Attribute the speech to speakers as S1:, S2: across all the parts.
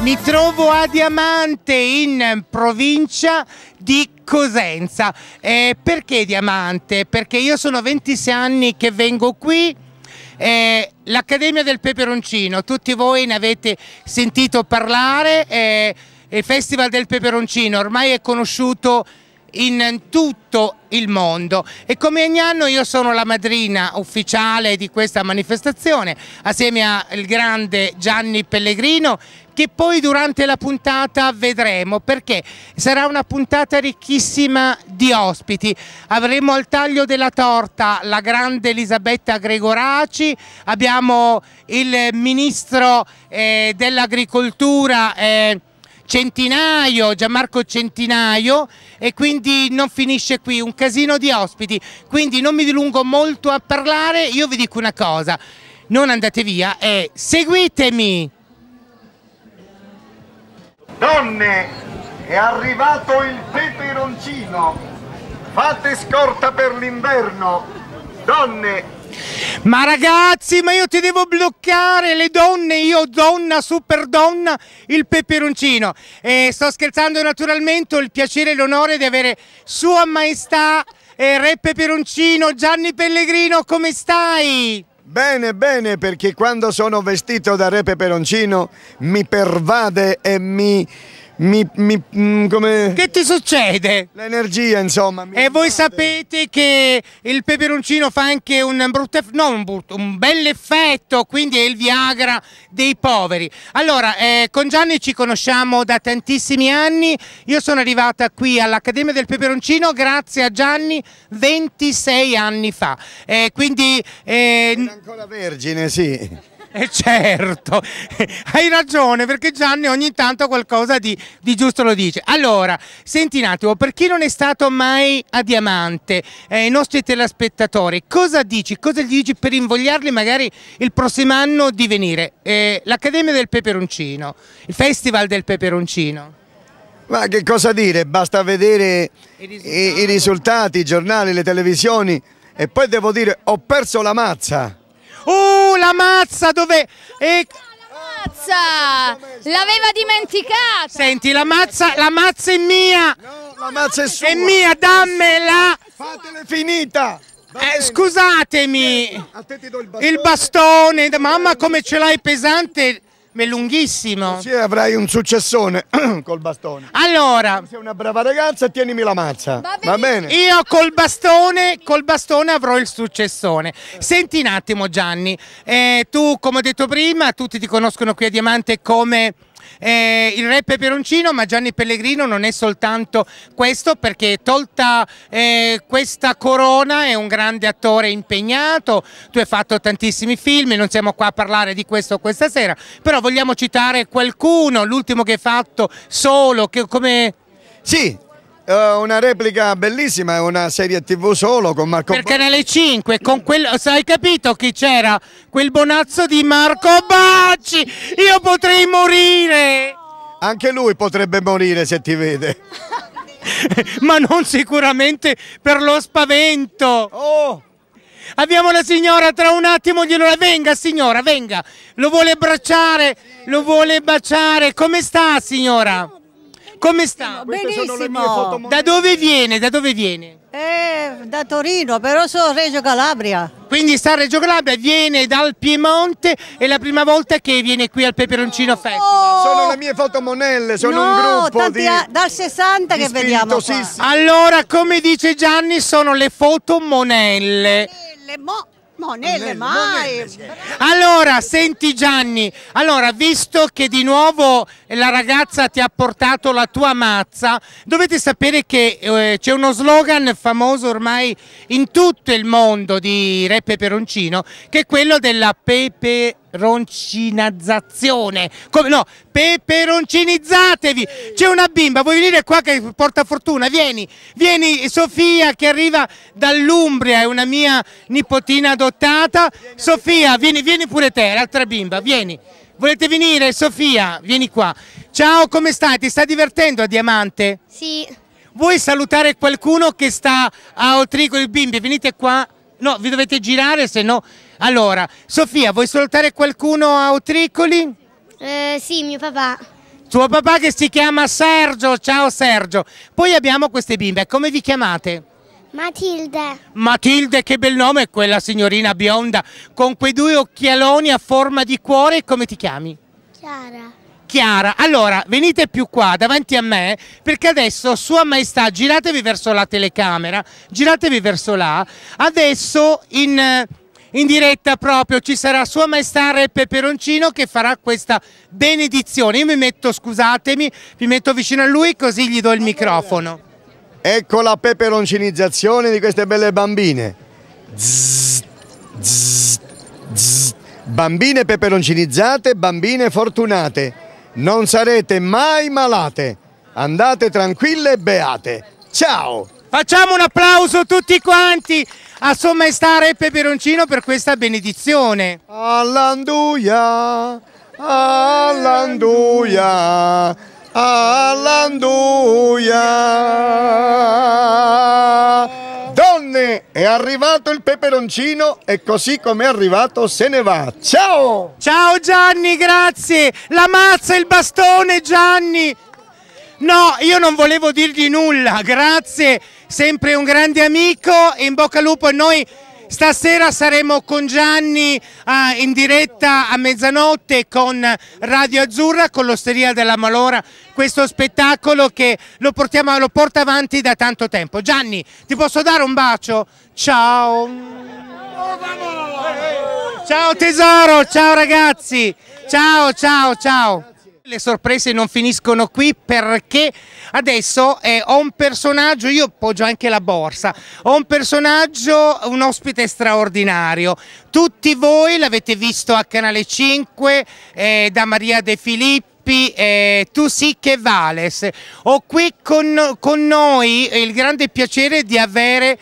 S1: Mi trovo a Diamante in provincia di Cosenza. Eh, perché Diamante? Perché io sono 26 anni che vengo qui. Eh, L'Accademia del Peperoncino, tutti voi ne avete sentito parlare, eh, il Festival del Peperoncino ormai è conosciuto in tutto il mondo e come ogni anno io sono la madrina ufficiale di questa manifestazione assieme al grande Gianni Pellegrino che poi durante la puntata vedremo perché sarà una puntata ricchissima di ospiti. Avremo al taglio della torta la grande Elisabetta Gregoraci, abbiamo il ministro eh, dell'agricoltura eh, Centinaio, Gianmarco Centinaio e quindi non finisce qui, un casino di ospiti, quindi non mi dilungo molto a parlare, io vi dico una cosa, non andate via e seguitemi!
S2: Donne, è arrivato il peperoncino, fate
S1: scorta per l'inverno, donne ma ragazzi, ma io ti devo bloccare le donne, io donna, super donna, il peperoncino. E sto scherzando naturalmente, ho il piacere e l'onore di avere Sua Maestà eh, Re Peperoncino, Gianni Pellegrino, come stai?
S3: Bene, bene, perché quando sono vestito da Re Peperoncino mi pervade e mi mi, mi, mm, come... Che ti succede? L'energia, insomma. e voi sapete
S1: che il peperoncino fa anche un brutto, no, un, brutto, un bel effetto, quindi è il Viagra dei poveri. Allora, eh, con Gianni ci conosciamo da tantissimi anni. Io sono arrivata qui all'Accademia del Peperoncino grazie a Gianni 26 anni fa. Eh, quindi... Eh... ancora
S3: vergine,
S1: sì. E eh, certo, hai ragione perché Gianni ogni tanto qualcosa di, di giusto lo dice. Allora, senti un attimo, per chi non è stato mai a Diamante, eh, i nostri telespettatori, cosa dici? Cosa gli dici per invogliarli magari il prossimo anno di venire? Eh, L'Accademia del Peperoncino, il Festival del Peperoncino.
S3: Ma che cosa dire? Basta vedere i risultati, i, i, risultati, i giornali, le televisioni e poi devo dire ho perso la mazza.
S1: Oh, la mazza dove... E...
S4: Mazza! L'aveva dimenticata!
S1: Senti, la mazza, la mazza è mia! No, la mazza è sua! È mia, dammela! Fatele finita! Eh, scusatemi! Il bastone. il bastone, mamma come ce l'hai pesante! Ma è lunghissimo. Sì, avrai un successone
S3: col bastone.
S1: Allora. Sei una brava ragazza e tienimi la mazza. Va, Va bene. Io col bastone, col bastone avrò il successone. Senti un attimo Gianni, eh, tu come ho detto prima, tutti ti conoscono qui a Diamante come eh, il re peperoncino ma Gianni Pellegrino non è soltanto questo perché tolta eh, questa corona è un grande attore impegnato tu hai fatto tantissimi film non siamo qua a parlare di questo questa sera però vogliamo citare qualcuno l'ultimo che hai fatto
S3: solo che, come... sì eh, una replica bellissima, è una serie tv solo con Marco
S1: Per nelle 5, con quel, hai capito chi c'era? Quel bonazzo di Marco Bacci, io potrei morire! Anche lui potrebbe morire
S3: se ti vede.
S1: Ma non sicuramente per lo spavento. Oh! Abbiamo la signora tra un attimo, glielo venga signora, venga. Lo vuole abbracciare, lo vuole baciare. Come sta signora? Come sta?
S3: Benissimo.
S1: Da dove viene? Da dove viene? Eh,
S3: da Torino, però sono Reggio Calabria.
S1: Quindi sta a Reggio Calabria, viene dal Piemonte, è la prima volta che viene qui al Peperoncino oh! Festival.
S3: Oh! Sono le mie fotomonelle, sono no,
S1: un gruppo di, dal 60 di che vediamo qua. Allora, come dice Gianni, sono le fotomonelle. Monelle, mo Monelle, mai! Allora, senti Gianni, allora, visto che di nuovo la ragazza ti ha portato la tua mazza, dovete sapere che eh, c'è uno slogan famoso ormai in tutto il mondo di Re Peperoncino, che è quello della pepe peperoncinazzazione come no peperoncinizzatevi c'è una bimba vuoi venire qua che porta fortuna vieni vieni Sofia che arriva dall'Umbria è una mia nipotina adottata Sofia vieni vieni pure te l'altra bimba vieni volete venire Sofia vieni qua ciao come stai ti sta divertendo a Diamante sì vuoi salutare qualcuno che sta a Otrico i bimbi venite qua no vi dovete girare se no allora, Sofia, vuoi salutare qualcuno a Utricoli?
S4: Eh, sì, mio papà.
S1: Tuo papà che si chiama Sergio, ciao Sergio. Poi abbiamo queste bimbe, come vi chiamate?
S4: Matilde.
S1: Matilde, che bel nome, è quella signorina bionda con quei due occhialoni a forma di cuore, come ti chiami? Chiara. Chiara, allora venite più qua davanti a me perché adesso Sua Maestà giratevi verso la telecamera, giratevi verso là, adesso in eh, in diretta proprio ci sarà Sua Maestà Re Peperoncino che farà questa benedizione. Io mi metto, scusatemi, mi metto vicino a lui così gli do il microfono.
S3: Ecco la peperoncinizzazione di queste belle bambine. Zzz, zzz, zzz. Bambine peperoncinizzate, bambine fortunate. Non sarete mai malate. Andate tranquille e beate. Ciao! Facciamo un applauso tutti
S1: quanti a Somma sommestare Peperoncino per questa benedizione.
S3: Allanduia, allanduia, allanduia. Donne, è arrivato il peperoncino e così come è arrivato se ne va.
S1: Ciao! Ciao Gianni, grazie! La mazza, e il bastone Gianni! No, io non volevo dirgli nulla, grazie, sempre un grande amico, in bocca al lupo e noi stasera saremo con Gianni eh, in diretta a mezzanotte con Radio Azzurra, con l'Osteria della Malora, questo spettacolo che lo, portiamo, lo porta avanti da tanto tempo. Gianni, ti posso dare un bacio? Ciao! Oh, ciao tesoro, ciao ragazzi! Ciao, ciao, ciao! Le sorprese non finiscono qui perché adesso eh, ho un personaggio, io appoggio anche la borsa, ho un personaggio, un ospite straordinario. Tutti voi l'avete visto a Canale 5 eh, da Maria De Filippi. Eh, tu sì che vales. Ho qui con, con noi il grande piacere di avere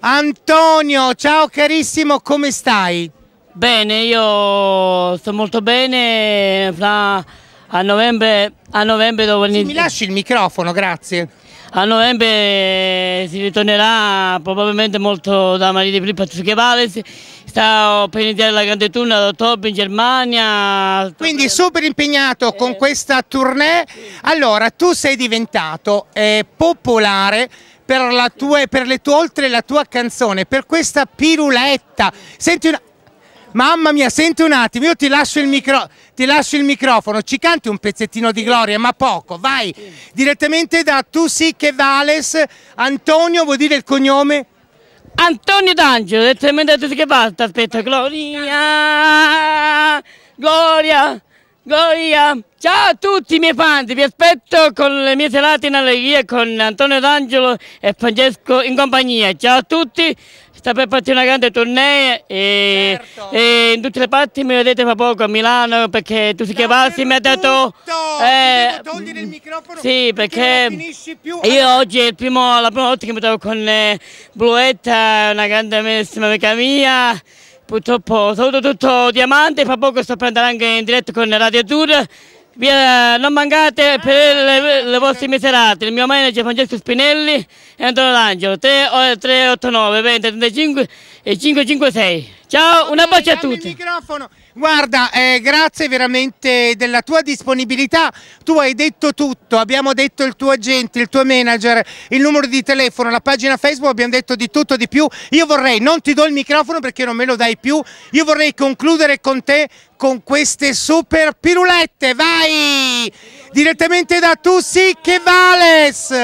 S4: Antonio. Ciao carissimo, come stai? Bene, io sto molto bene. Fra a novembre, a novembre dopo... Sì, mi lasci il microfono, grazie. A novembre eh, si ritornerà eh, probabilmente molto da Maria di Filippo perché sta per iniziare la grande tournée ad ottobre in Germania. Quindi super impegnato eh. con questa tournée. Allora,
S1: tu sei diventato eh, popolare per, tua, per le tue oltre la tua canzone, per questa piruletta. Senti una... Mamma mia, senti un attimo, io ti lascio, micro, ti lascio, il microfono, ci canti un pezzettino di gloria, ma poco, vai direttamente da Tu sì che vales, Antonio vuol dire il cognome?
S4: Antonio D'Angelo, direttamente da Tu sì che vales, aspetta, gloria, gloria, gloria. Ciao a tutti i miei fanti, vi aspetto con le mie serate in allegria con Antonio D'Angelo e Francesco in compagnia. Ciao a tutti, sta per partire una grande tournée e, certo. e, in tutte le parti mi vedete fra poco a Milano perché tu si chiamassi mi ha dato... Eh, togliere il microfono sì, perché, perché io ah. oggi è primo, la prima volta che mi trovo con eh, Bluetta, una grande amica mia purtroppo saluto tutto Diamante, fra poco sto per andare anche in diretta con Radio Tour Via, eh, non mancate per le, le vostre miserate, il mio manager Francesco Spinelli e Antonio D'Angelo, 389 20 35 e 556. Ciao, una bacia a tutti.
S1: Guarda, eh, grazie veramente della tua disponibilità, tu hai detto tutto, abbiamo detto il tuo agente, il tuo manager, il numero di telefono, la pagina Facebook, abbiamo detto di tutto, di più. Io vorrei, non ti do il microfono perché non me lo dai più, io vorrei concludere con te con queste super pirulette, vai! Direttamente da Tussi che Vales!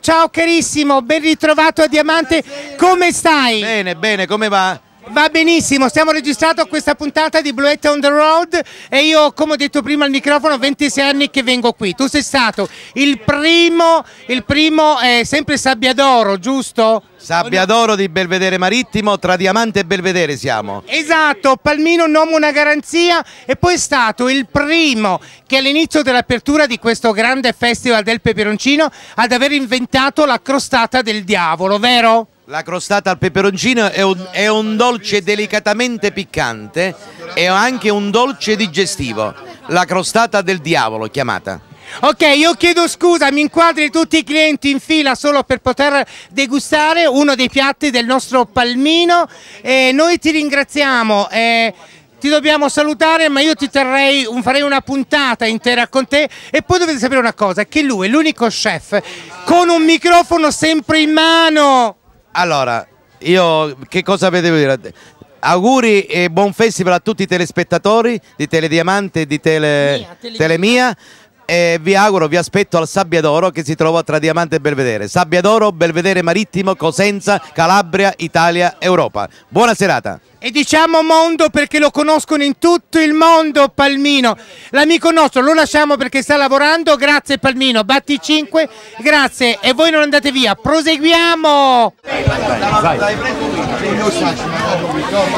S1: Ciao carissimo, ben ritrovato a Diamante, come stai? Bene, bene, come va? Va benissimo, stiamo registrando questa puntata di Bluette on the Road e io, come ho detto prima al microfono, 26 anni che vengo qui. Tu sei stato il primo, il primo è eh, sempre Sabbiadoro, giusto? Sabbiadoro di Belvedere Marittimo, tra Diamante e Belvedere siamo. Esatto, Palmino nome una garanzia e poi è stato il primo che all'inizio dell'apertura di questo grande festival del peperoncino ad aver inventato la crostata del diavolo, vero? La crostata al peperoncino è un, è un, dolce delicatamente piccante e anche un dolce digestivo, la crostata del diavolo chiamata. Ok, io chiedo scusa, mi inquadri tutti i clienti in fila solo per poter degustare uno dei piatti del nostro palmino. Eh, noi ti ringraziamo. Eh, ti dobbiamo salutare ma io ti terrei un, farei una puntata intera con te e poi dovete sapere una cosa che lui è l'unico chef con un microfono sempre in mano allora, io che cosa vedevo dire? auguri e buon festival a tutti i telespettatori di Telediamante e di Tele... Mia, Telemia e vi auguro, vi aspetto al Sabbia d'Oro che si trova tra Diamante e Belvedere. Sabbia d'Oro, Belvedere Marittimo, Cosenza, Calabria, Italia, Europa. Buona serata. E diciamo mondo perché lo conoscono in tutto il mondo Palmino, l'amico nostro lo lasciamo perché sta lavorando, grazie Palmino, batti 5, grazie e voi non andate via, proseguiamo!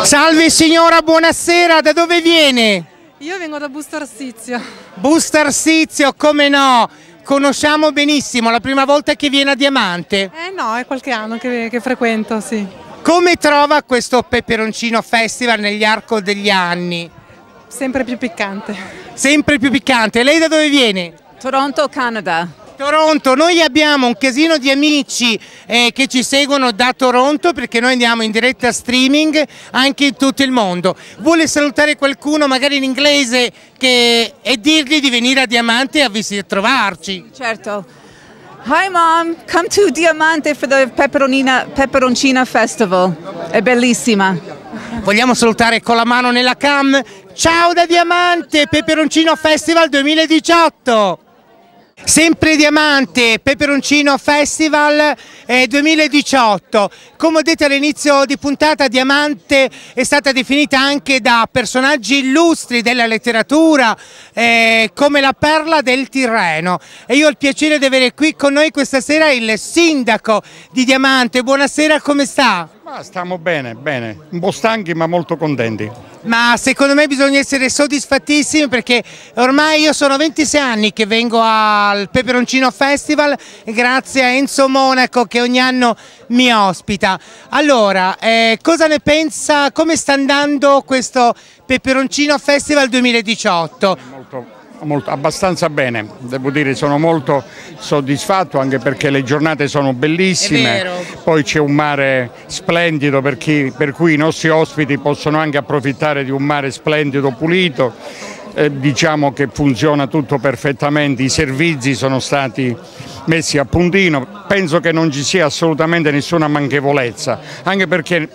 S1: Salve signora, buonasera, da dove viene? Io vengo da Busto Arsizio. Busto Arsizio, come no? Conosciamo benissimo, la prima volta che viene a Diamante. Eh no, è qualche anno che, che frequento, sì. Come trova questo peperoncino festival negli arco degli anni? Sempre più piccante. Sempre più piccante. Lei da dove viene? Toronto, Canada. Toronto, noi abbiamo un casino di amici eh, che ci seguono da Toronto perché noi andiamo in diretta streaming anche in tutto il mondo. Vuole salutare qualcuno magari in inglese che, e dirgli di venire a Diamante e a trovarci? Certo. Hi mom, come to Diamante for the Peperoncina Festival. È bellissima. Vogliamo salutare con la mano nella cam. Ciao da Diamante, Peperoncino Festival 2018. Sempre Diamante, Peperoncino Festival eh, 2018. Come ho detto all'inizio di puntata, Diamante è stata definita anche da personaggi illustri della letteratura eh, come la perla del Tirreno. E io ho il piacere di avere qui con noi questa sera il sindaco di Diamante. Buonasera, come sta?
S5: Ah, stiamo bene, bene, un po' stanchi ma molto contenti.
S1: Ma secondo me bisogna essere soddisfattissimi perché ormai io sono 26 anni che vengo al Peperoncino Festival grazie a Enzo Monaco che ogni anno mi ospita. Allora, eh, cosa ne pensa, come sta andando questo Peperoncino Festival 2018? Molto, Molto, abbastanza bene, devo dire sono molto
S5: soddisfatto anche perché le giornate sono bellissime, poi c'è un mare splendido per, chi, per cui i nostri ospiti possono anche approfittare di un mare splendido, pulito eh, diciamo che funziona tutto perfettamente, i servizi sono stati messi a puntino, penso che non ci sia assolutamente nessuna manchevolezza, anche perché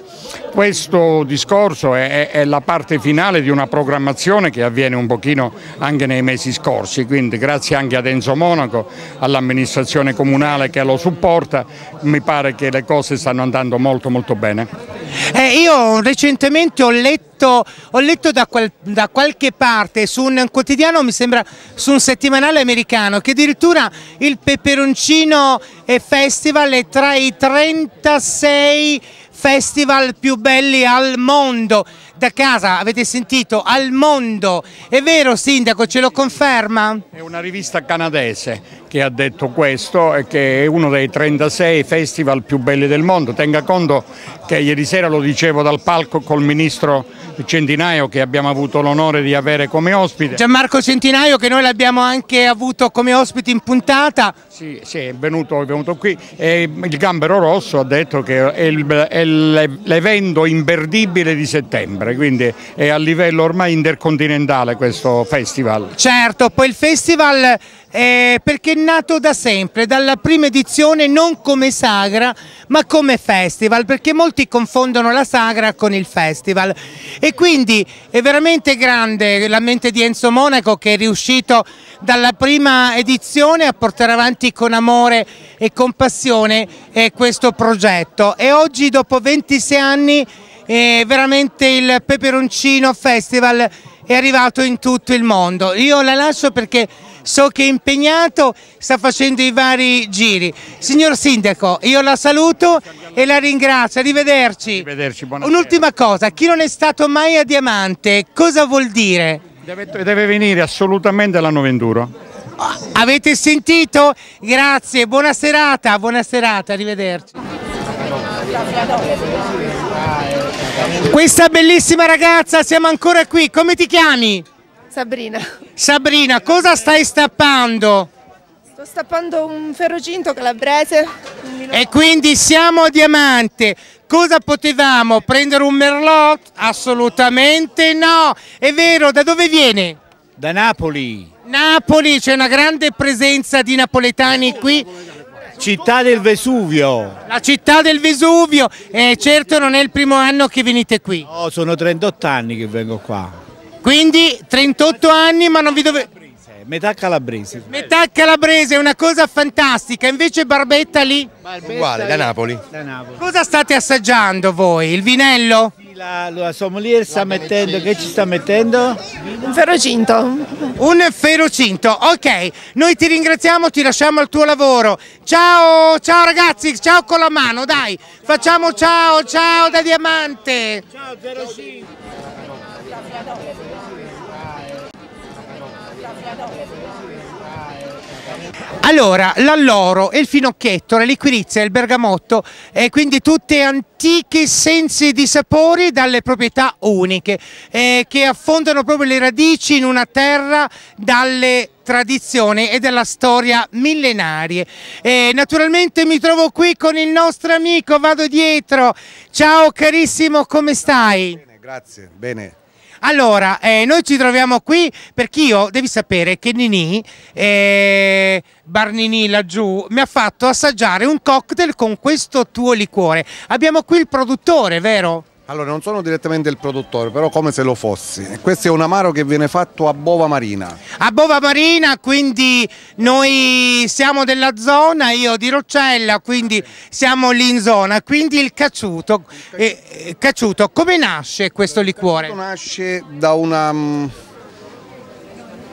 S5: questo discorso è, è, la parte finale di una programmazione che avviene un pochino anche nei mesi scorsi, quindi grazie anche ad Enzo Monaco, all'amministrazione comunale che lo supporta, mi pare che le cose stanno andando molto molto bene.
S1: Eh, io recentemente ho letto, ho letto da, qual, da, qualche parte su un quotidiano, mi sembra su un settimanale americano, che addirittura il peperoncino festival è tra i 36 festival più belli al mondo. Da casa avete sentito al mondo. È vero sindaco, ce lo conferma? È una
S5: rivista canadese che ha detto questo e che è uno dei 36 festival più belli del mondo. Tenga conto che ieri sera lo dicevo dal palco col ministro Centinaio che abbiamo avuto l'onore di avere come ospite. Gianmarco Centinaio che
S1: noi l'abbiamo anche avuto come ospite in puntata.
S5: Sì, sì è, venuto, è, venuto, qui e il Gambero Rosso ha detto che è, l'evento imperdibile di settembre, quindi è a livello ormai intercontinentale questo festival.
S1: Certo, poi il festival eh, perché è nato da sempre, dalla prima edizione non come sagra ma come festival, perché molti confondono la sagra con il festival e quindi è veramente grande la mente di Enzo Monaco che è riuscito dalla prima edizione a portare avanti con amore e con passione eh, questo progetto e oggi dopo 26 anni eh, veramente il Peperoncino Festival è arrivato in tutto il mondo. Io la lascio perché so che è impegnato, sta facendo i vari giri. Signor Sindaco, io la saluto e la ringrazio, arrivederci. arrivederci Un'ultima cosa, chi non è stato mai a Diamante, cosa vuol dire?
S5: Deve, deve venire assolutamente
S1: l'anno Novenduro. Oh, avete sentito? Grazie, buona serata, buona serata, arrivederci. Questa bellissima ragazza, siamo ancora qui, come ti chiami? Sabrina. Sabrina, cosa stai stappando?
S4: Sto
S3: stappando un ferrocinto calabrese. E
S1: quindi siamo a diamante. Cosa potevamo? Prendere un merlot? Assolutamente no. È vero, da dove viene? Da Napoli. Napoli, c'è una grande presenza di napoletani qui. Città del Vesuvio. La città del Vesuvio. Eh, certo non è il primo anno che venite qui. No, sono 38 anni che vengo qua. Quindi 38 anni ma non vi dovete...
S5: Metà calabrese.
S1: Metà calabrese, una cosa fantastica, invece Barbetta lì? Barbetta Uguale, da Napoli. da Napoli. Cosa state assaggiando voi? Il vinello? La, la sommelier sta mettendo, che ci sta mettendo? Un ferrocinto. Un ferrocinto, ok. Noi ti ringraziamo, ti lasciamo al tuo lavoro. Ciao, ciao ragazzi, ciao con la mano, dai. Facciamo ciao, ciao da diamante. Ciao, 05. Allora, l'alloro e il finocchietto, la liquirizia il bergamotto, eh, quindi tutte antiche essenze di sapori dalle proprietà uniche, eh, che affondano proprio le radici in una terra dalle tradizioni e della storia millenarie. E eh, naturalmente mi trovo qui con il nostro amico, vado dietro. Ciao carissimo, come stai? Bene,
S2: grazie, bene.
S1: Allora, eh, noi ci troviamo qui perché io, devi sapere che Nini, eh, Barnini laggiù, mi ha fatto assaggiare un cocktail con questo tuo liquore. Abbiamo qui il produttore, vero?
S2: Allora, non sono direttamente il produttore, però come se lo fossi. Questo è un amaro che viene fatto a Bova Marina.
S1: A Bova Marina, quindi noi siamo della zona, io di Roccella, quindi siamo lì in zona. Quindi il cacciuto, il cacciuto. Eh, cacciuto. come nasce questo liquore? nasce da una mm,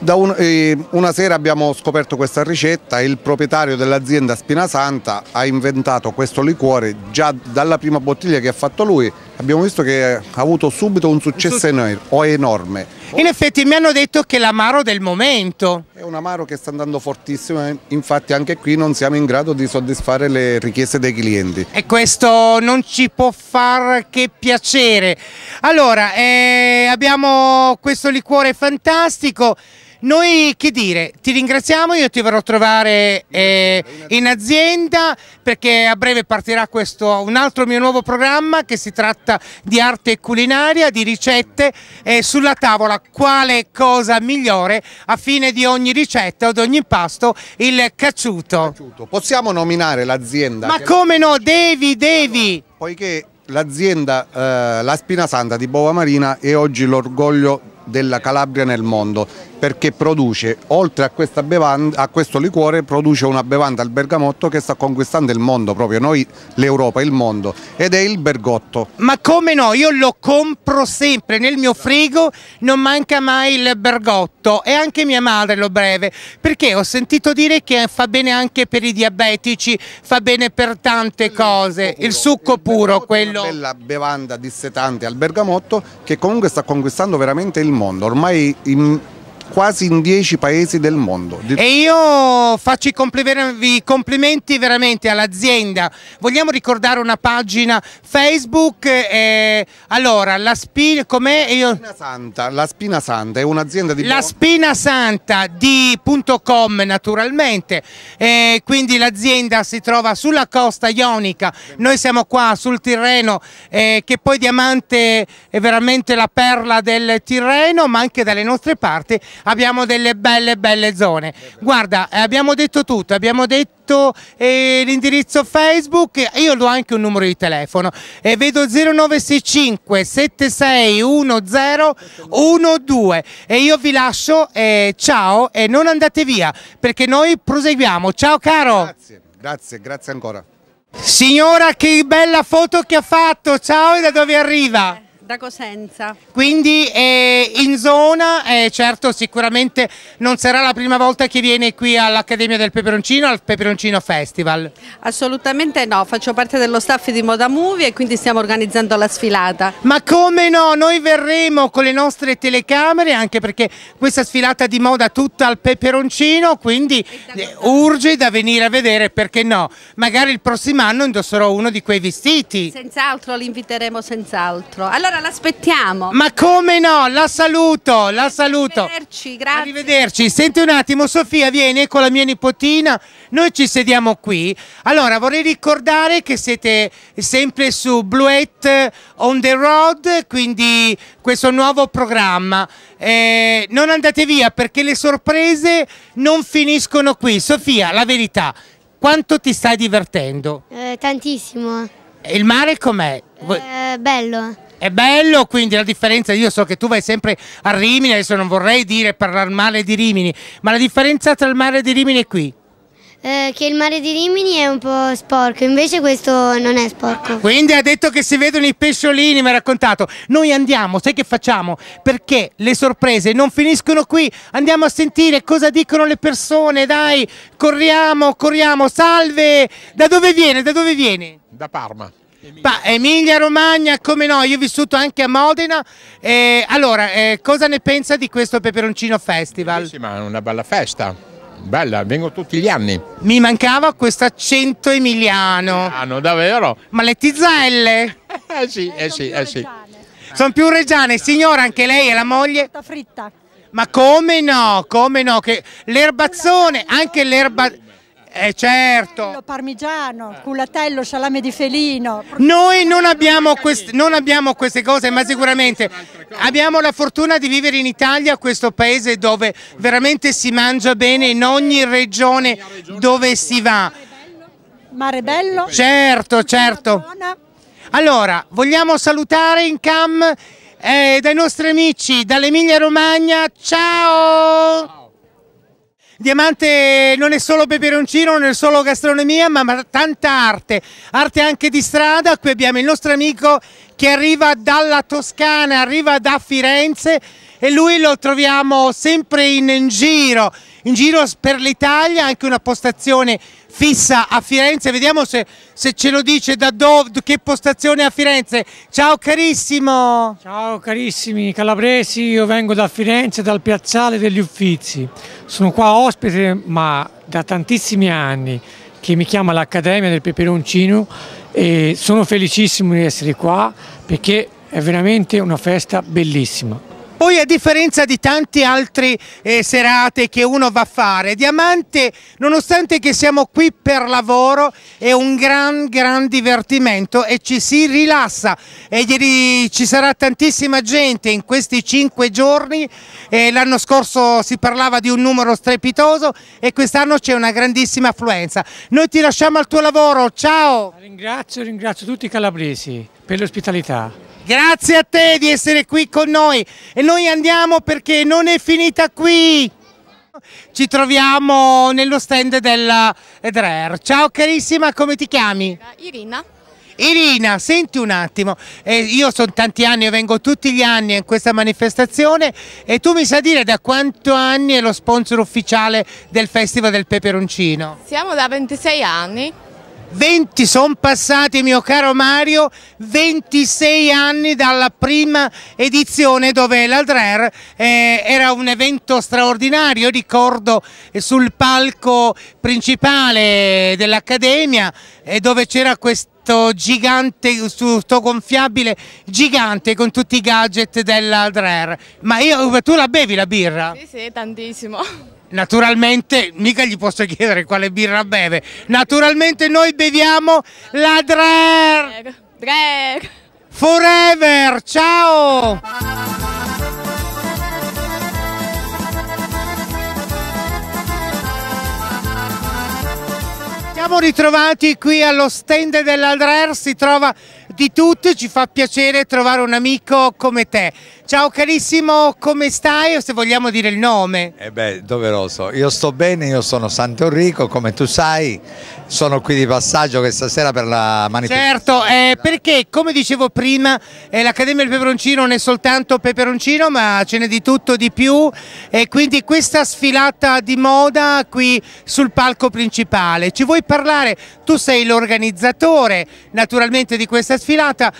S2: un, eh, una sera abbiamo scoperto questa ricetta e il proprietario dell'azienda Spinasanta ha inventato questo liquore già dalla prima bottiglia che ha fatto lui. Abbiamo visto che ha avuto subito un successo enorme.
S1: In effetti mi hanno detto che è l'amaro del momento. È
S2: un amaro che sta andando fortissimo, eh. infatti anche qui non siamo in grado di soddisfare le richieste dei clienti. E
S1: questo non ci può far che piacere. Allora, eh, abbiamo questo liquore fantastico. Noi che dire, ti ringraziamo, io ti verrò a trovare eh, in azienda perché a breve partirà questo, un altro mio nuovo programma che si tratta di arte culinaria, di ricette eh, sulla tavola quale cosa migliore a fine di ogni ricetta o di ogni impasto il cacciuto.
S2: Possiamo nominare l'azienda? Ma
S1: come no, devi, devi! Allora, poiché
S2: l'azienda eh, La Spina Santa di Bova Marina è oggi l'orgoglio della Calabria nel mondo perché produce, oltre a, bevanda, a questo liquore, produce una bevanda al bergamotto che sta conquistando il mondo, proprio noi, l'Europa, il mondo, ed è il bergotto.
S1: Ma come no, io lo compro sempre, nel mio frigo non manca mai il bergotto e anche mia madre lo breve, perché ho sentito dire che fa bene anche per i diabetici, fa bene per tante cose, il succo puro, il succo puro quello. Una
S2: bella bevanda dissetante al bergamotto che comunque sta conquistando veramente il mondo, ormai... In quasi in 10 paesi del mondo.
S1: E io faccio i complimenti, complimenti veramente all'azienda. Vogliamo ricordare una pagina Facebook? Eh, allora, la Spina, com'è? Io...
S2: Santa, la Spina Santa è un'azienda di... La
S1: Spina Santa di.com naturalmente, eh, quindi l'azienda si trova sulla costa ionica, noi siamo qua sul Tirreno eh, che poi Diamante è veramente la perla del Tirreno ma anche dalle nostre parti abbiamo delle belle belle zone. Guarda, abbiamo detto tutto, abbiamo detto eh, l'indirizzo Facebook, io do anche un numero di telefono, eh, vedo 0965 761012 e io vi lascio, eh, ciao e non andate via perché noi proseguiamo, ciao caro! Grazie,
S2: grazie, grazie ancora.
S1: Signora che bella foto che ha fatto, ciao e da dove arriva? Cosenza, Cosenza. Quindi eh, in zona, eh, certo sicuramente non sarà la prima volta che viene qui all'Accademia del Peperoncino, al Peperoncino Festival. Assolutamente no, faccio parte dello staff di Moda Movie e quindi stiamo organizzando la sfilata. Ma come no, noi verremo con le nostre telecamere anche perché questa sfilata di moda tutta al Peperoncino, quindi eh, urge da venire a vedere perché no, magari il prossimo anno indosserò uno di quei vestiti.
S6: Senz'altro, li inviteremo senz'altro. Allora l'aspettiamo. Ma
S1: come no? La saluto, la saluto. Arrivederci, grazie. Arrivederci. Senti un attimo, Sofia viene con la mia nipotina, noi ci sediamo qui. Allora, vorrei ricordare che siete sempre su Bluet on the road, quindi questo nuovo programma. Eh, non andate via perché le sorprese non finiscono qui. Sofia, la verità, quanto ti stai divertendo?
S4: Eh, tantissimo.
S1: Il mare com'è? Eh, bello. È bello quindi la differenza, io so che tu vai sempre a Rimini, adesso non vorrei dire parlare male di Rimini, ma la differenza tra il mare di Rimini e qui?
S4: Eh, che il mare di Rimini è un po' sporco, invece questo non è sporco. Quindi ha detto che si
S1: vedono i pesciolini, mi ha raccontato. Noi andiamo, sai che facciamo? Perché le sorprese non finiscono qui. Andiamo a sentire cosa dicono le persone, dai, corriamo, corriamo, salve! Da dove viene? Da dove viene?
S5: Da Parma.
S1: Pa Emilia Romagna, come no, io ho vissuto anche a Modena. Eh, allora, eh, cosa ne pensa di questo peperoncino festival? Sì, ma è una bella festa, bella, vengo tutti gli anni. Mi mancava questo accento emiliano. Ah, no, davvero? Ma le tizelle? eh sì,
S5: eh, sì, eh sì.
S1: Sono più reggiane, signora, anche lei è la moglie? Fritta. Ma come no, come no, l'erbazzone, anche l'erbazzone eh certo.
S2: Parmigiano, culatello, salame di felino.
S1: Noi non abbiamo, quest, non abbiamo queste cose, ma sicuramente abbiamo la fortuna di vivere in Italia, questo paese dove veramente si mangia bene in ogni regione dove si va. Mare bello. Certo, certo. Allora, vogliamo salutare in cam eh, dai nostri amici dall'Emilia Romagna. Ciao. Diamante non è solo peperoncino, non è solo gastronomia, ma tanta arte, arte anche di strada. Qui abbiamo il nostro amico che arriva dalla Toscana, arriva da Firenze, e lui lo troviamo sempre in giro, in giro per l'Italia, anche una postazione fissa a Firenze, vediamo se, se ce lo dice da dove, che postazione a Firenze. Ciao carissimo! Ciao carissimi calabresi, io vengo da Firenze, dal piazzale degli Uffizi. Sono qua ospite ma da tantissimi anni che mi chiama l'Accademia del Peperoncino e sono felicissimo di essere qua perché è veramente una festa bellissima. Poi a differenza di tante altre eh, serate che uno va a fare, Diamante, nonostante che siamo qui per lavoro, è un gran gran divertimento e ci si rilassa. E ieri ci sarà tantissima gente in questi cinque giorni, eh, l'anno scorso si parlava di un numero strepitoso e quest'anno c'è una grandissima affluenza. Noi ti lasciamo al tuo lavoro, ciao! Ringrazio, ringrazio tutti i calabresi per l'ospitalità. Grazie a te di essere qui con noi e noi andiamo perché non è finita qui. Ci troviamo nello stand della Edrer. Ciao carissima, come ti chiami? Irina. Irina, senti un attimo, eh, io sono tanti anni, vengo tutti gli anni in questa manifestazione e tu mi sai dire da quanto anni è lo sponsor ufficiale del Festival del Peperoncino?
S3: Siamo da 26 anni.
S1: 20 sono passati mio caro Mario, 26 anni dalla prima edizione dove l'Aldrer eh, era un evento straordinario, ricordo eh, sul palco principale dell'Accademia eh, dove c'era questo gigante, questo gonfiabile gigante con tutti i gadget dell'Aldrer. Ma io, tu la bevi la birra? Sì,
S3: sì, tantissimo
S1: naturalmente mica gli posso chiedere quale birra beve, naturalmente noi beviamo la Drag.
S3: Drag.
S1: Forever, ciao! Siamo ritrovati qui allo stand della Drer, si trova di tutto, ci fa piacere trovare un amico come te. Ciao carissimo, come stai o se vogliamo dire il nome? Eh beh,
S6: doveroso. Io sto bene, io sono Santo Enrico, come tu sai, sono qui di passaggio questa sera per la manifestazione.
S1: Certo, eh, perché come dicevo prima, eh, l'Accademia del Peperoncino non è soltanto peperoncino, ma ce n'è di tutto, di più, e quindi questa sfilata di moda qui sul palco principale. Ci vuoi parlare? Tu sei l'organizzatore naturalmente di questa sfilata,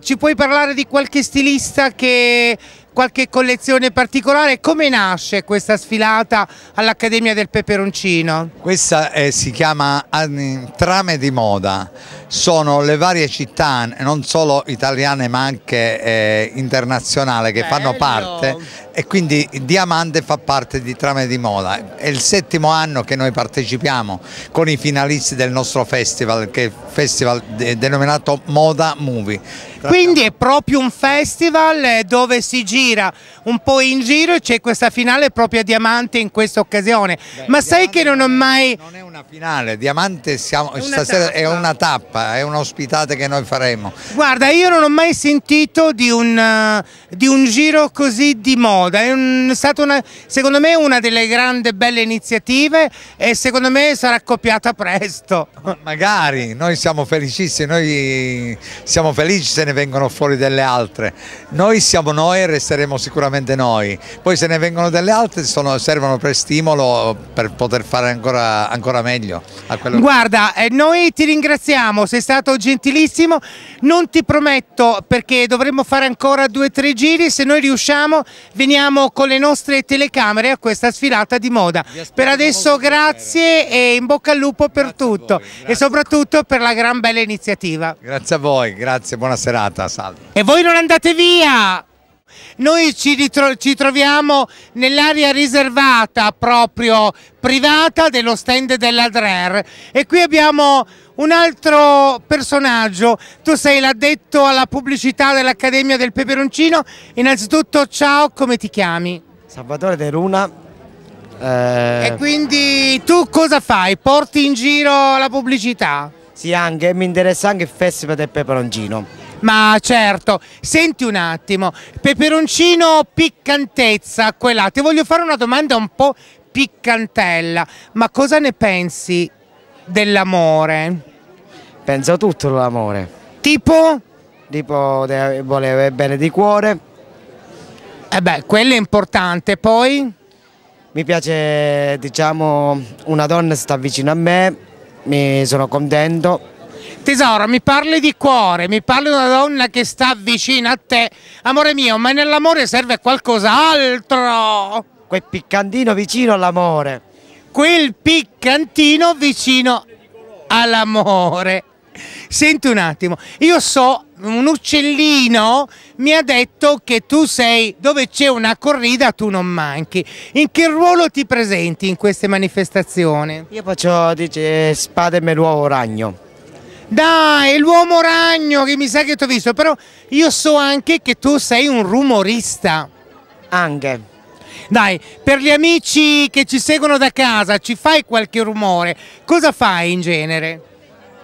S1: ci puoi parlare di qualche stilista che qualche collezione particolare. Come nasce questa sfilata all'Accademia del Peperoncino? Questa eh, si
S6: chiama eh, Trame di Moda sono le varie città, eh, non solo italiane ma anche eh, internazionali, che Bello. fanno parte e quindi Diamante fa parte di Trame di Moda. È il settimo anno che noi partecipiamo con i finalisti del nostro festival, che è il festival denominato Moda Movie.
S1: Quindi è proprio un festival eh, dove si gira un po' in giro e c'è questa finale proprio a Diamante in questa occasione. Beh, Ma sai che non ho mai... Non è una finale, Diamante siamo, stasera tappa. è una tappa insomma è un'ospitata che noi faremo. Guarda, io non ho mai sentito di un, eh, di un giro così di moda, è un, stata una, secondo me una delle grandi belle iniziative e secondo me sarà copiata presto.
S6: Ma magari, noi siamo felicissimi, noi siamo felici se ne vengono fuori delle altre, noi siamo noi e resteremo sicuramente noi, poi se ne vengono delle altre sono, servono per stimolo per poter fare ancora, ancora meglio.
S1: Guarda, eh, noi ti ringraziamo sei stato gentilissimo, non ti prometto perché dovremmo fare ancora due o tre giri, se noi riusciamo veniamo con le nostre telecamere a questa sfilata di moda. Per adesso grazie e in bocca al lupo per grazie tutto voi, e soprattutto per la gran bella iniziativa.
S6: Grazie a voi, grazie, buona serata, salve.
S1: E voi non andate via! Noi ci, ritro- ci troviamo nell'area riservata proprio privata dello stand della DRER e qui abbiamo un altro personaggio, tu sei l'addetto alla pubblicità dell'Accademia del Peperoncino, innanzitutto ciao, come ti chiami?
S3: Salvatore De Luna. Eh... E quindi tu cosa fai? Porti in giro la pubblicità? Sì, anche, mi interessa anche il Festival del Peperoncino. Ma
S1: certo, senti un attimo, peperoncino piccantezza, acquelà, ti voglio fare una domanda un po' piccantella, ma cosa ne pensi dell'amore?
S3: Penso tutto l'amore. Tipo? Tipo volere bene di cuore. E eh beh, quello è importante, poi? Mi piace, diciamo, una donna sta vicino a me, mi sono contento
S1: Tesoro, mi parli di cuore, mi parli di una donna che sta vicino a te. Amore mio, ma nell'amore serve qualcos'altro.
S3: Quel piccantino vicino all'amore.
S1: Quel piccantino vicino all'amore. Senti un attimo, io so, un uccellino mi ha detto che tu sei, dove c'è una corrida tu non manchi. In che ruolo ti presenti in queste manifestazioni?
S3: Io faccio, dice,
S1: spade, meluo, ragno. Dai, l'uomo ragno che mi sa che ti ho visto, però io so anche che tu sei un rumorista. Anche. Dai, per gli amici che ci seguono da casa, ci fai qualche rumore? Cosa fai in genere?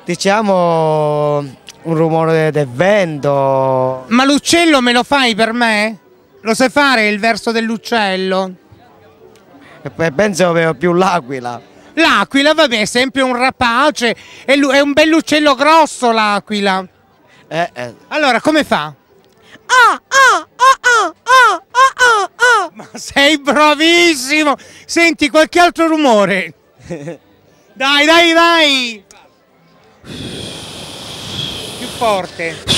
S3: Diciamo un rumore del vento.
S1: Ma l'uccello me lo fai per me? Lo sai fare il verso dell'uccello?
S3: Penso più l'aquila.
S1: L'aquila, vabbè, è sempre un rapace, è, è un bell'uccello grosso l'aquila. Eh, eh. Allora, come fa? Ah, ah, ah, ah, ah, ah, ah. Ma sei bravissimo! Senti, qualche altro rumore. dai, dai, dai! Più forte.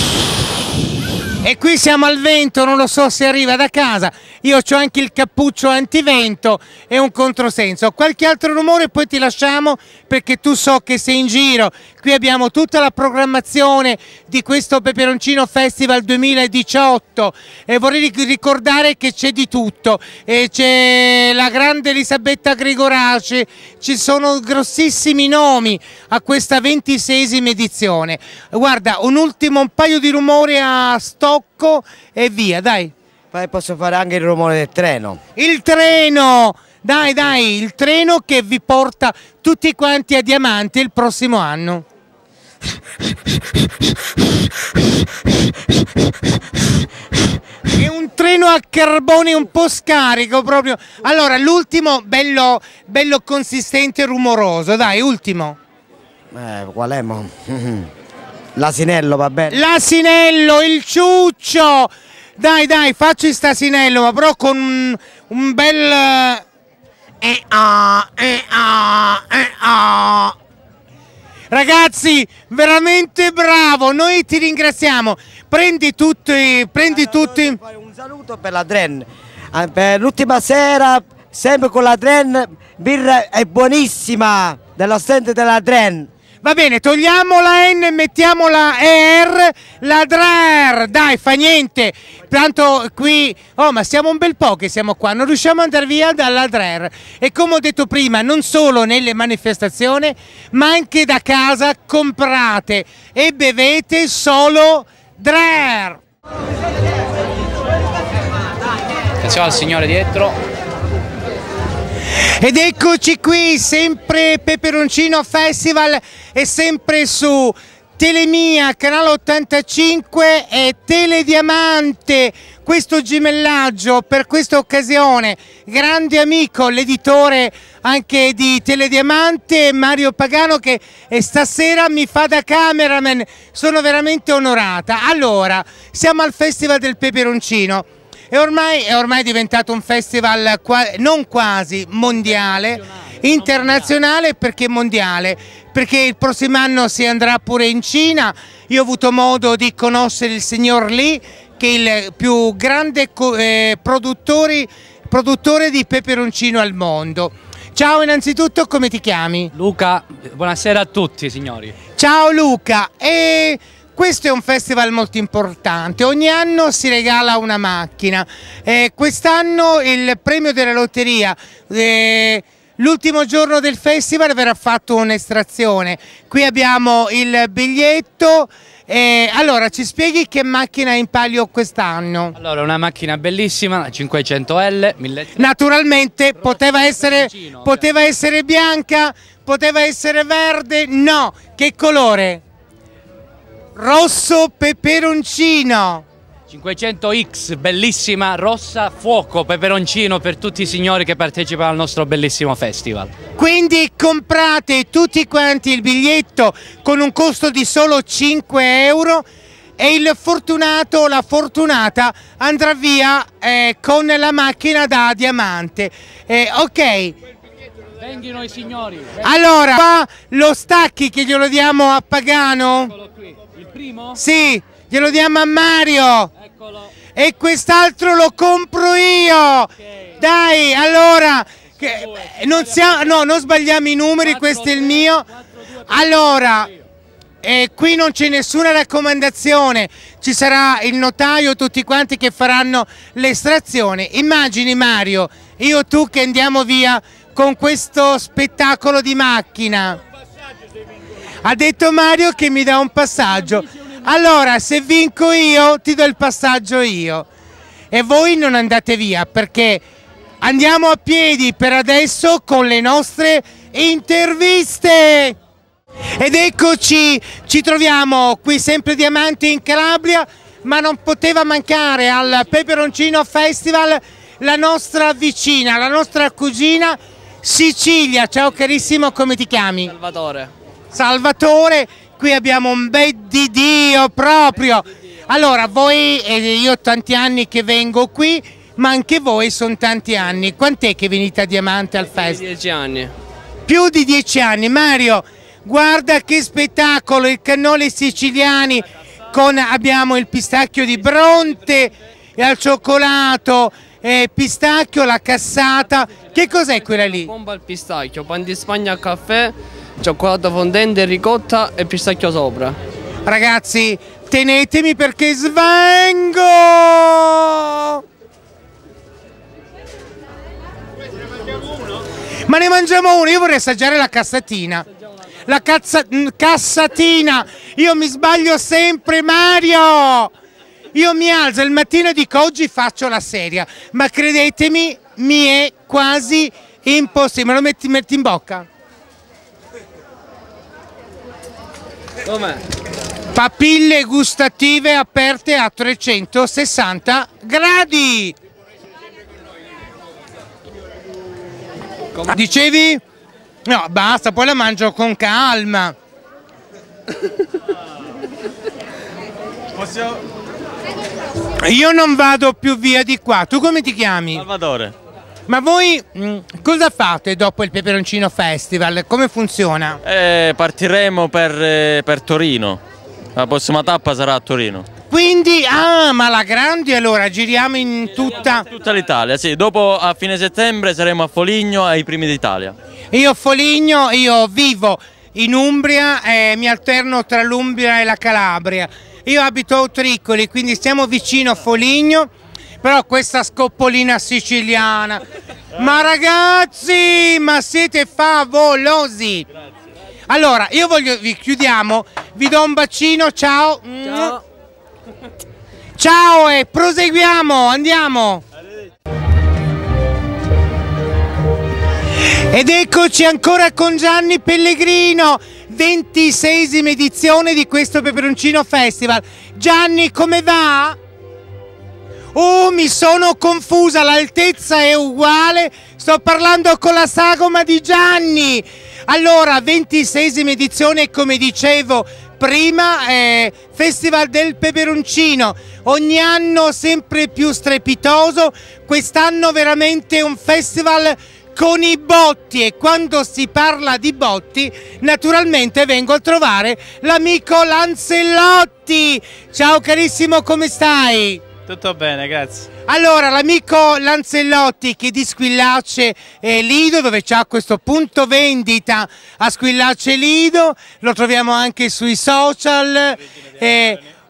S1: E qui siamo al vento, non lo so se arriva da casa io ho anche il cappuccio antivento è un controsenso. Qualche altro rumore poi ti lasciamo perché tu so che sei in giro. Qui abbiamo tutta la programmazione di questo Peperoncino Festival 2018 e vorrei ricordare che c'è di tutto. C'è la grande Elisabetta Gregorace, ci sono grossissimi nomi a questa ventisesima edizione. Guarda, un ultimo, un paio di rumori
S3: a Stocco e via, dai. Poi posso fare anche il rumore del treno.
S1: Il treno! Dai, dai, il treno che vi porta tutti quanti a Diamante il prossimo anno. È un treno a carbone un po' scarico proprio. Allora, l'ultimo bello, bello consistente e rumoroso. Dai, ultimo.
S3: Eh, qual è, mo? L'asinello, va bene.
S1: L'asinello, il ciuccio! Dai, dai, facci stasinello, ma però con un, un bel... Eh, eh, ah, eh, ah, eh, ah. Ragazzi, veramente bravo, noi ti ringraziamo.
S3: Prendi tutti, prendi allora, tutti. Un saluto per la Dren. Ah, l'ultima sera, sempre con la Dren, birra è buonissima, dello stand della Dren. Va bene, togliamo la N, e mettiamo la ER, la DRAR,
S1: dai, fa niente. Tanto qui, oh ma siamo un bel po' che siamo qua, non riusciamo ad andare via dalla DRAR. E come ho detto prima, non solo nelle manifestazioni, ma anche da casa comprate e bevete solo DRAR.
S3: Attenzione al signore dietro,
S1: ed eccoci qui, sempre Peperoncino Festival e sempre su Telemia, canale 85 e Telediamante, questo gemellaggio per questa occasione. Grande amico, l'editore anche di Telediamante, Mario Pagano, che stasera mi fa da cameraman. Sono veramente onorata. Allora, siamo al Festival del Peperoncino e ormai è ormai diventato un festival qua, non quasi mondiale, internazionale perché mondiale, perché il prossimo anno si andrà pure in Cina, io ho avuto modo di conoscere il signor Li che è il più grande eh, produttore di peperoncino al mondo. Ciao innanzitutto, come ti chiami? Luca, buonasera a tutti signori. Ciao Luca, e questo è un festival molto importante, ogni anno si regala una macchina, eh, quest'anno il premio della lotteria... Eh, L'ultimo giorno del festival verrà fatto un'estrazione, qui abbiamo il biglietto, eh, allora ci spieghi che macchina è in palio quest'anno? Allora una macchina bellissima, 500L, 1000 Naturalmente poteva essere, poteva cioè. essere bianca, poteva essere verde, no, che colore? Rosso peperoncino. 500X, bellissima, rossa, fuoco, peperoncino per tutti i signori che partecipano al nostro bellissimo festival. Quindi comprate tutti quanti il biglietto con un costo di solo 5 euro e il fortunato, la fortunata andrà via eh, con la macchina da diamante. Eh, ok.
S6: Venghino i signori. Venghino. Allora,
S1: qua lo stacchi che glielo diamo a Pagano. Eccolo qui. Primo? Sì, glielo diamo a Mario. Eccolo. E quest'altro lo compro io. Okay. Dai, allora, che, eh, non, siamo, no, non sbagliamo i numeri, 4, questo è il mio. 4, 2, allora, eh, qui non c'è nessuna raccomandazione, ci sarà il notaio, tutti quanti che faranno l'estrazione. Immagini Mario, io e tu che andiamo via con questo spettacolo di macchina. Ha detto Mario che mi dà un passaggio. Allora, se vinco io, ti do il passaggio io. E voi non andate via perché andiamo a piedi per adesso con le nostre interviste. Ed eccoci, ci troviamo qui sempre Diamanti in Calabria, ma non poteva mancare al Peperoncino Festival la nostra vicina, la nostra cugina Sicilia. Ciao carissimo, come ti chiami? Salvatore. Salvatore, qui abbiamo un bel di Dio proprio. Allora, voi, eh, io ho tanti anni che vengo qui, ma anche voi sono tanti anni. Quant'è che venite a Diamante al festival? Più
S4: di dieci anni.
S1: Più di dieci anni. Mario, guarda che spettacolo, il cannone siciliani, con, abbiamo il pistacchio di Bronte, al cioccolato, eh, pistacchio, la cassata. Che cos'è quella lì?
S4: Bomba al pistacchio, pan di spagna al caffè,
S1: cioccolata fondente, ricotta e pistacchio sopra. Ragazzi, tenetemi perché svengo! Ma ne mangiamo uno, io vorrei assaggiare la cassatina. La cazza, cassatina! Io mi sbaglio sempre, Mario! Io mi alzo il mattino e dico oggi faccio la seria, ma credetemi mi è quasi impossibile, me lo metti, metti in bocca? Com'è? Papille gustative aperte a 360 gradi. Come dicevi? No, basta, poi la mangio con calma. Io non vado più via di qua. Tu come ti chiami?
S3: Salvatore.
S1: Ma voi mh, mm, cosa fate dopo il Peperoncino Festival? Come funziona?
S3: Eh, partiremo per, eh, per Torino, la prossima tappa sarà a Torino.
S1: Quindi, ah, ma la grandi allora, giriamo in tutta...
S3: Tutta l'Italia, sì, dopo a fine settembre saremo a Foligno ai primi d'Italia.
S1: Io Foligno, io vivo in Umbria e eh, mi alterno tra l'Umbria e la Calabria. Io abito a Utricoli, quindi stiamo vicino a Foligno però questa scoppolina siciliana. Ma ragazzi, ma siete favolosi! Allora, io voglio, vi chiudiamo, vi do un bacino, ciao! Mm. Ciao, ciao e proseguiamo, andiamo! Ed eccoci ancora con Gianni Pellegrino, 26 edizione di questo Peperoncino Festival. Gianni, come va? Oh, mi sono confusa, l'altezza è uguale. Sto parlando con la sagoma di Gianni. Allora, 26 edizione, come dicevo prima, eh, Festival del Peperoncino. Ogni anno sempre più strepitoso. Quest'anno veramente un festival con i botti e quando si parla di botti naturalmente vengo a trovare l'amico Lancellotti. Ciao carissimo, come stai? Tutto bene, grazie. Allora, l'amico Lanzellotti che di Squillace eh, Lido, dove c'è questo punto vendita a Squillace Lido, lo troviamo anche sui social,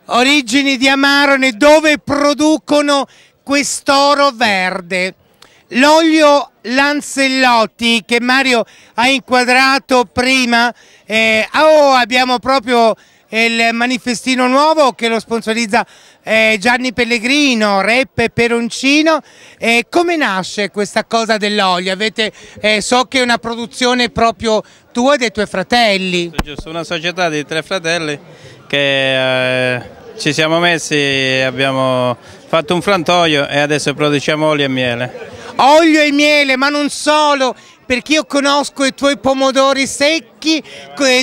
S1: Origini di, eh, Amarone, dove producono quest'oro verde. L'olio Lanzellotti che Mario ha inquadrato prima, eh, ah, oh, abbiamo proprio il manifestino nuovo che lo sponsorizza eh, Gianni Pellegrino, Reppe Peroncino, eh, come nasce questa cosa dell'olio? Eh, so che è una produzione proprio tua e dei tuoi fratelli.
S5: Giusto, una società di tre fratelli che eh, ci siamo messi,
S4: abbiamo fatto un frantoio e adesso produciamo olio e miele.
S1: Olio e miele, ma non solo, perché io conosco i tuoi pomodori secchi,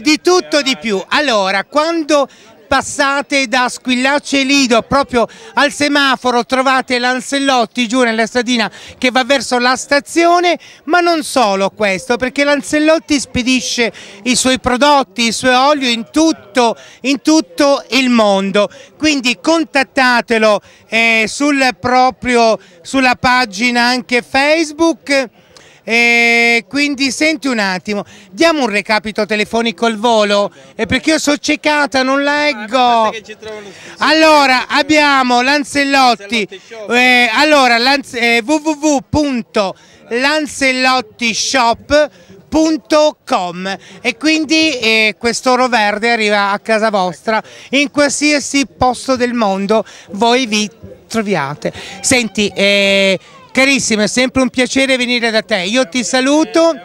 S1: di tutto di più. Allora, quando passate da Squillace e Lido proprio al semaforo trovate l'Ansellotti giù nella stradina che va verso la stazione ma non solo questo perché l'Ansellotti spedisce i suoi prodotti, i suoi olio in tutto, in tutto il mondo quindi contattatelo eh, sul proprio, sulla pagina anche Facebook e quindi senti un attimo, diamo un recapito telefonico al volo, eh, perché io sono ciecata, non ah, leggo. Allora, abbiamo Lancellotti, eh, allora, eh, www.lancelottishop.com e quindi eh, questo oro verde arriva a casa vostra in qualsiasi posto del mondo voi vi troviate. Senti, eh, Carissimo, è sempre un piacere venire da te. Io ti saluto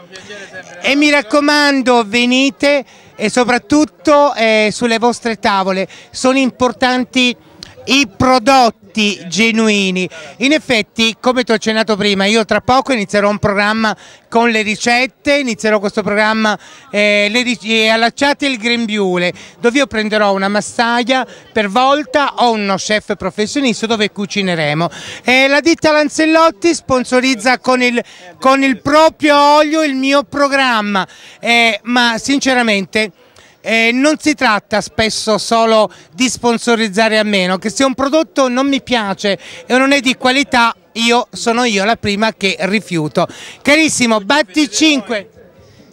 S1: e mi raccomando, venite e soprattutto eh, sulle vostre tavole. Sono importanti i prodotti prodotti genuini. In effetti, come ti ho accennato prima, io tra poco inizierò un programma con le ricette, inizierò questo programma eh, le, eh, allacciate il grembiule, dove io prenderò una massaia per volta o uno chef professionista dove cucineremo. Eh, la ditta Lanzellotti sponsorizza con il, con il proprio olio il mio programma, eh, ma sinceramente eh, non si tratta spesso solo di sponsorizzare a meno, che se un prodotto non mi piace e non è di qualità, io sono io la prima che rifiuto. Carissimo, batti 5.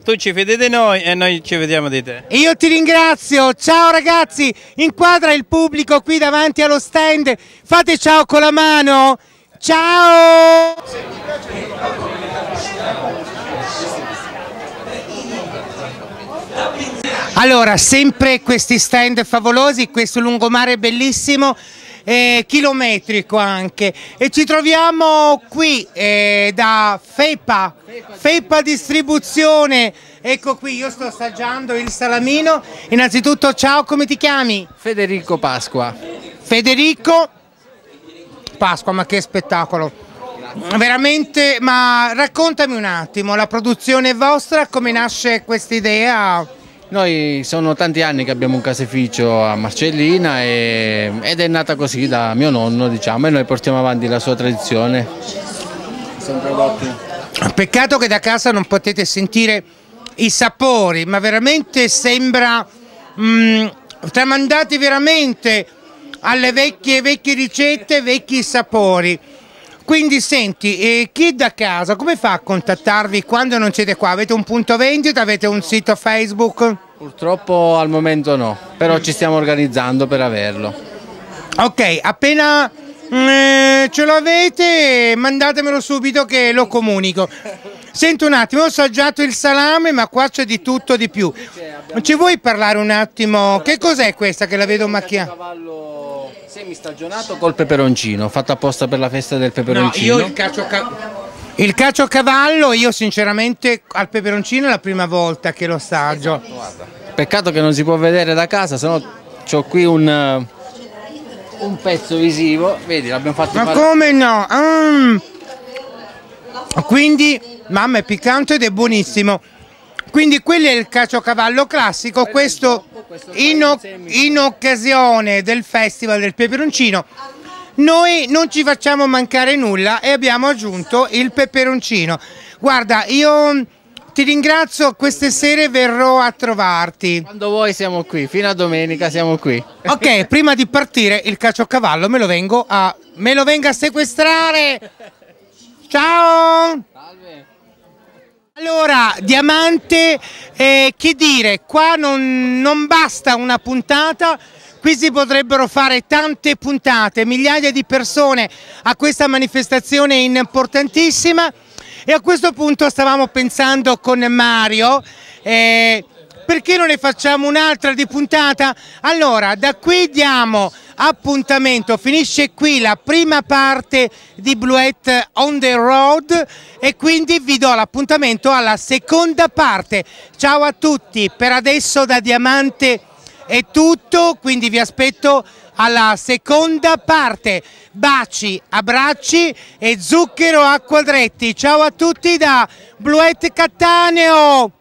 S1: Tu ci vedi noi e noi ci vediamo di te. Io ti ringrazio, ciao ragazzi, inquadra il pubblico qui davanti allo stand, fate ciao con la mano, ciao! Allora, sempre questi stand favolosi, questo lungomare bellissimo, eh, chilometrico anche. E ci troviamo qui eh, da FEPA, FEPA Distribuzione. Ecco qui, io sto assaggiando il salamino. Innanzitutto, ciao, come ti chiami? Federico Pasqua. Federico Pasqua, ma che spettacolo! Veramente, ma raccontami un attimo, la produzione vostra, come nasce questa idea? Noi
S5: sono tanti anni che abbiamo un caseificio a Marcellina e, ed è nata così da mio
S1: nonno diciamo e noi portiamo avanti la sua tradizione. Peccato che da casa non potete sentire i sapori ma veramente sembra mh, mm, tramandati veramente alle vecchie, vecchie ricette, vecchi sapori. Quindi senti, eh, chi da casa come fa a contattarvi quando non siete qua? Avete un punto vendita? Avete un sito Facebook? Purtroppo
S6: al momento no, però ci stiamo organizzando per averlo.
S1: Ok, appena mm, eh, ce l'avete mandatemelo subito che lo comunico. Senti un attimo, ho assaggiato il salame ma qua c'è di tutto di più. Ci vuoi parlare un attimo? Che cos'è questa che la vedo macchiata? Semistagionato col peperoncino, fatto apposta per la festa del peperoncino. No, io il cacio Il cacio cavallo, io sinceramente al peperoncino è la prima volta che lo assaggio. Esatto, Peccato che non si può vedere da casa, sennò ho qui un, un, pezzo
S6: visivo. Vedi, l'abbiamo fatto Ma come
S1: no? Mm. Quindi, mamma, è piccante ed è buonissimo. Quindi quello è il cacio cavallo classico, questo in, in occasione del Festival del Peperoncino noi non ci facciamo mancare nulla e abbiamo aggiunto il peperoncino. Guarda, io mm, ti ringrazio, queste sere verrò a trovarti. Quando vuoi siamo qui, fino a domenica siamo qui. Ok, prima di partire il caciocavallo me lo vengo a... me lo venga a sequestrare! Ciao! Salve! Allora, Diamante, eh, che dire, qua non, non basta una puntata, qui si potrebbero fare tante puntate, migliaia di persone a questa manifestazione importantissima e a questo punto stavamo pensando con Mario... Eh, perché non ne facciamo un'altra di puntata? Allora, da qui diamo appuntamento, finisce qui la prima parte di Bluette on the road e quindi vi do l'appuntamento alla seconda parte. Ciao a tutti, per adesso da Diamante è tutto, quindi vi aspetto alla seconda parte. Baci, abbracci e zucchero a quadretti. Ciao a tutti
S3: da Bluette Cattaneo.